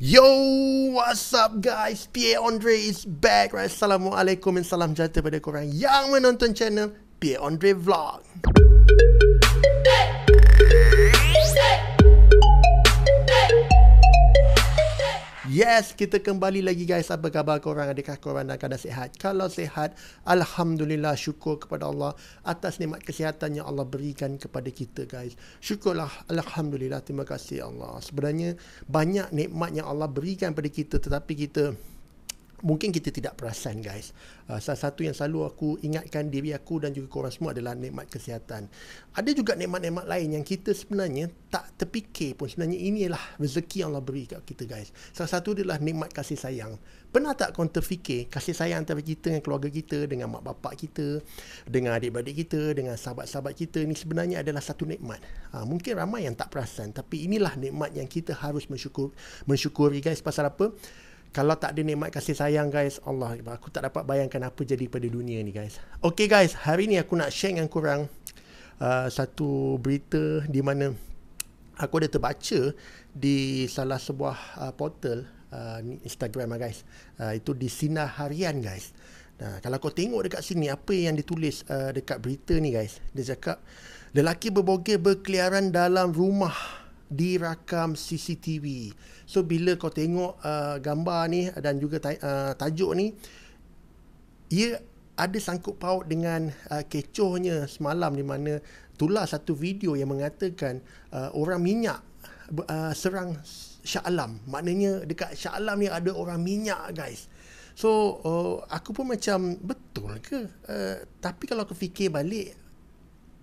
Yo, what's up guys? Pierre Andre is back. right? Assalamualaikum dan salam sejahtera kepada korang yang menonton channel Pierre Andre Vlog. Yes, kita kembali lagi guys. Apa khabar korang? Adakah korang dalam keadaan sihat? Kalau sihat, Alhamdulillah syukur kepada Allah atas nikmat kesihatan yang Allah berikan kepada kita guys. Syukurlah Alhamdulillah. Terima kasih Allah. Sebenarnya banyak nikmat yang Allah berikan kepada kita tetapi kita mungkin kita tidak perasan guys. Uh, salah satu yang selalu aku ingatkan diri aku dan juga korang semua adalah nikmat kesihatan. Ada juga nikmat-nikmat lain yang kita sebenarnya tak terfikir pun sebenarnya inilah rezeki yang Allah beri kat kita guys. Salah satu adalah nikmat kasih sayang. Pernah tak kau terfikir kasih sayang antara kita dengan keluarga kita, dengan mak bapak kita, dengan adik adik kita, dengan sahabat-sahabat kita ni sebenarnya adalah satu nikmat. Uh, mungkin ramai yang tak perasan tapi inilah nikmat yang kita harus mensyukur, mensyukuri guys pasal apa? Kalau tak ada nikmat kasih sayang guys, Allah aku tak dapat bayangkan apa jadi pada dunia ni guys. Okay guys, hari ni aku nak share dengan korang uh, satu berita di mana aku ada terbaca di salah sebuah uh, portal uh, Instagram lah guys. Uh, itu di Sinar Harian guys. Nah, kalau kau tengok dekat sini apa yang ditulis uh, dekat berita ni guys. Dia cakap lelaki berbogel berkeliaran dalam rumah dirakam CCTV. So bila kau tengok uh, gambar ni dan juga ta- uh, tajuk ni ia ada sangkut paut dengan uh, kecohnya semalam di mana tular satu video yang mengatakan uh, orang minyak uh, serang Shah Alam. Maknanya dekat Shah Alam ni ada orang minyak guys. So uh, aku pun macam betul ke? Uh, tapi kalau aku fikir balik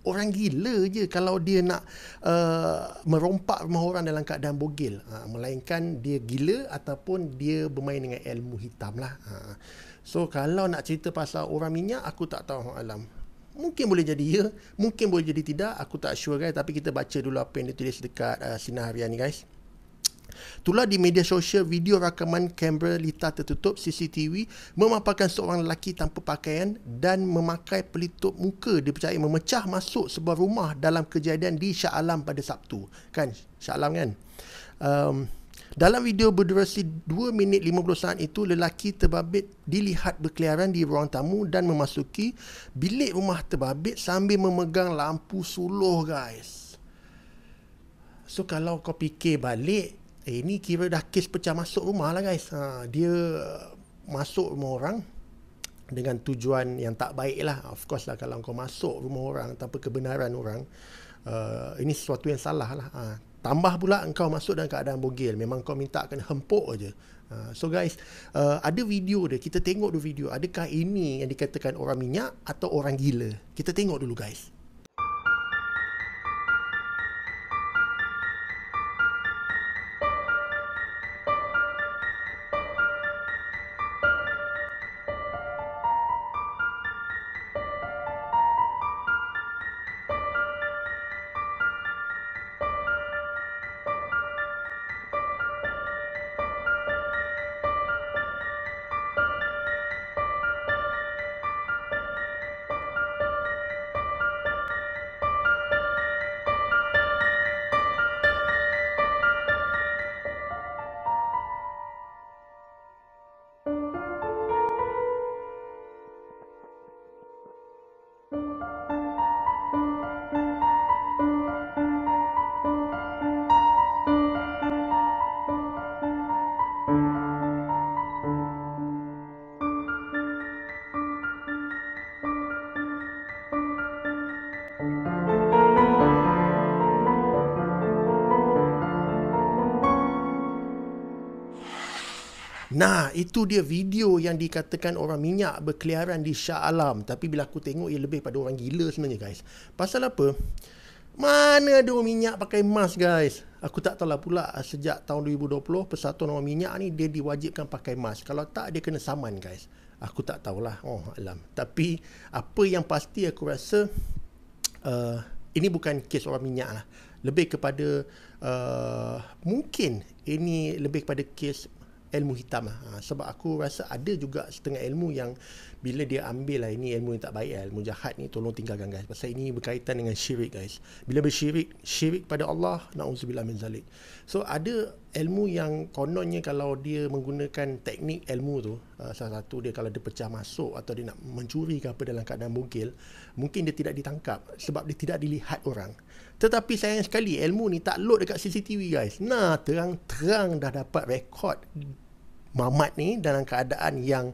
orang gila je kalau dia nak uh, merompak rumah orang dalam keadaan bogil ha, melainkan dia gila ataupun dia bermain dengan ilmu hitam lah ha. so kalau nak cerita pasal orang minyak aku tak tahu alam mungkin boleh jadi ya mungkin boleh jadi tidak aku tak sure guys tapi kita baca dulu apa yang ditulis dekat uh, sinar harian ni guys Tular di media sosial video rakaman kamera litar tertutup CCTV memaparkan seorang lelaki tanpa pakaian dan memakai pelitup muka dipercayai memecah masuk sebuah rumah dalam kejadian di Shah Alam pada Sabtu. Kan? Shah Alam kan? Um, dalam video berdurasi 2 minit 50 saat itu, lelaki terbabit dilihat berkeliaran di ruang tamu dan memasuki bilik rumah terbabit sambil memegang lampu suluh guys. So kalau kau fikir balik, Eh ni kira dah kes pecah masuk rumah lah guys ha, Dia masuk rumah orang Dengan tujuan yang tak baik lah Of course lah kalau kau masuk rumah orang Tanpa kebenaran orang uh, Ini sesuatu yang salah lah ha, Tambah pula kau masuk dalam keadaan bogil Memang kau minta kena hempuk je ha, So guys uh, ada video dia Kita tengok dulu video Adakah ini yang dikatakan orang minyak Atau orang gila Kita tengok dulu guys Nah, itu dia video yang dikatakan orang minyak berkeliaran di Shah Alam. Tapi bila aku tengok, ia lebih pada orang gila sebenarnya, guys. Pasal apa? Mana ada orang minyak pakai mask, guys? Aku tak tahu lah pula, sejak tahun 2020, Persatuan Orang Minyak ni, dia diwajibkan pakai mask. Kalau tak, dia kena saman, guys. Aku tak tahulah. Oh, alam. Tapi, apa yang pasti aku rasa, uh, ini bukan kes orang minyak lah. Lebih kepada, uh, mungkin ini lebih kepada kes ilmu hitam lah. Ha, sebab aku rasa ada juga setengah ilmu yang bila dia ambil lah ini ilmu yang tak baik lah. Ilmu jahat ni tolong tinggalkan guys. Pasal ini berkaitan dengan syirik guys. Bila bersyirik, syirik pada Allah, na'udzubillah min zalik. So ada ilmu yang kononnya kalau dia menggunakan teknik ilmu tu, ha, salah satu dia kalau dia pecah masuk atau dia nak mencuri ke apa dalam keadaan mungkil, mungkin dia tidak ditangkap sebab dia tidak dilihat orang. Tetapi sayang sekali ilmu ni tak load dekat CCTV guys. Nah, terang-terang dah dapat rekod Mamat ni dalam keadaan yang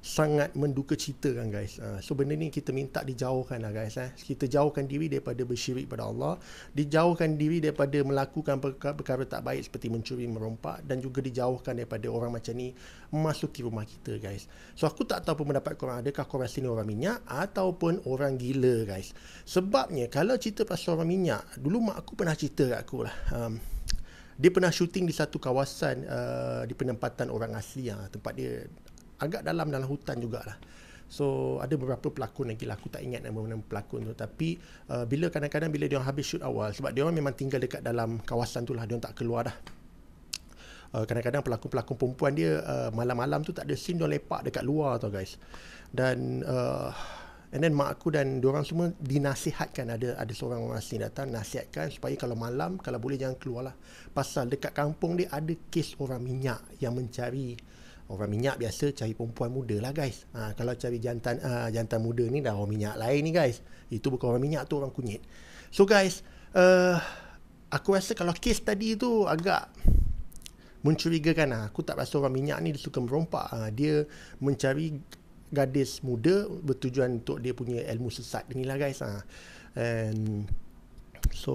sangat menduka cita kan guys. Ha, so benda ni kita minta dijauhkan lah guys. Eh. Kita jauhkan diri daripada bersyirik pada Allah. Dijauhkan diri daripada melakukan perkara-perkara tak baik seperti mencuri merompak. Dan juga dijauhkan daripada orang macam ni masuk ke rumah kita guys. So aku tak tahu pun mendapat korang adakah korang sini orang minyak ataupun orang gila guys. Sebabnya kalau cerita pasal orang minyak, dulu mak aku pernah cerita kat aku lah. Um, dia pernah syuting di satu kawasan uh, di penempatan orang asli ah tempat dia agak dalam dalam hutan juga lah. so ada beberapa pelakon yang lah aku tak ingat nama-nama pelakon tu tapi uh, bila kadang-kadang bila dia habis shoot awal sebab dia memang tinggal dekat dalam kawasan tu lah dia tak keluar dah Uh, kadang-kadang pelakon-pelakon perempuan dia uh, malam-malam tu tak ada scene dia lepak dekat luar tau guys dan uh, And then mak aku dan diorang semua dinasihatkan ada ada seorang orang asing datang nasihatkan supaya kalau malam kalau boleh jangan keluar lah Pasal dekat kampung dia ada kes orang minyak yang mencari orang minyak biasa cari perempuan muda lah guys. Ha, kalau cari jantan uh, jantan muda ni dah orang minyak lain ni guys. Itu bukan orang minyak tu orang kunyit. So guys, uh, aku rasa kalau kes tadi tu agak mencurigakan lah. Aku tak rasa orang minyak ni dia suka merompak. Ha, dia mencari gadis muda bertujuan untuk dia punya ilmu sesat. Inilah guys. Ha. And So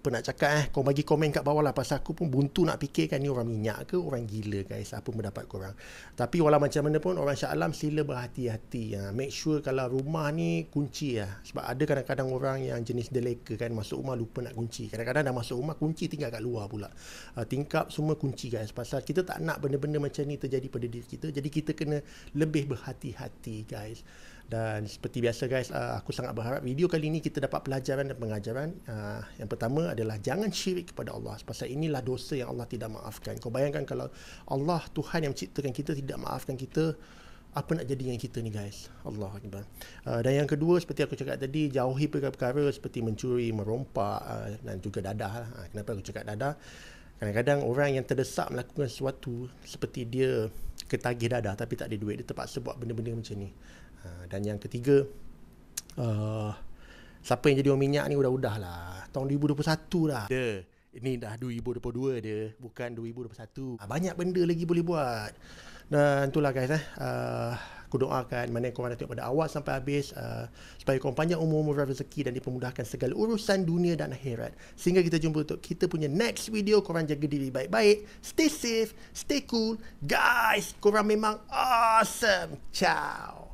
Apa nak cakap eh Korang bagi komen kat bawah lah Pasal aku pun buntu nak fikirkan Ni orang minyak ke Orang gila guys Apa pendapat korang Tapi walau macam mana pun Orang sya'alam sila berhati-hati ya. Make sure kalau rumah ni Kunci ya. Sebab ada kadang-kadang orang Yang jenis deleka kan Masuk rumah lupa nak kunci Kadang-kadang dah masuk rumah Kunci tinggal kat luar pula uh, Tingkap semua kunci guys Pasal kita tak nak benda-benda macam ni Terjadi pada diri kita Jadi kita kena Lebih berhati-hati guys dan seperti biasa guys uh, aku sangat berharap video kali ini kita dapat pelajaran dan pengajaran uh, yang pertama adalah jangan syirik kepada Allah sebab inilah dosa yang Allah tidak maafkan kau bayangkan kalau Allah Tuhan yang menciptakan kita tidak maafkan kita apa nak jadi dengan kita ni guys Allah Akbar uh, dan yang kedua seperti aku cakap tadi jauhi perkara-perkara seperti mencuri merompak dan juga dadah kenapa aku cakap dadah kadang-kadang orang yang terdesak melakukan sesuatu seperti dia ketagih dadah tapi tak ada duit dia terpaksa buat benda-benda macam ni Ah, dan yang ketiga uh, siapa yang jadi orang minyak ni udah-udah lah tahun 2021 dah De, ini dah 2022 dia bukan 2021 ah, banyak benda lagi boleh buat dan itulah guys eh. Uh, aku doakan mana yang korang dah tengok pada awal sampai habis uh, supaya korang panjang umur-umur rezeki dan dipermudahkan segala urusan dunia dan akhirat sehingga kita jumpa untuk kita punya next video korang jaga diri baik-baik stay safe stay cool guys korang memang awesome ciao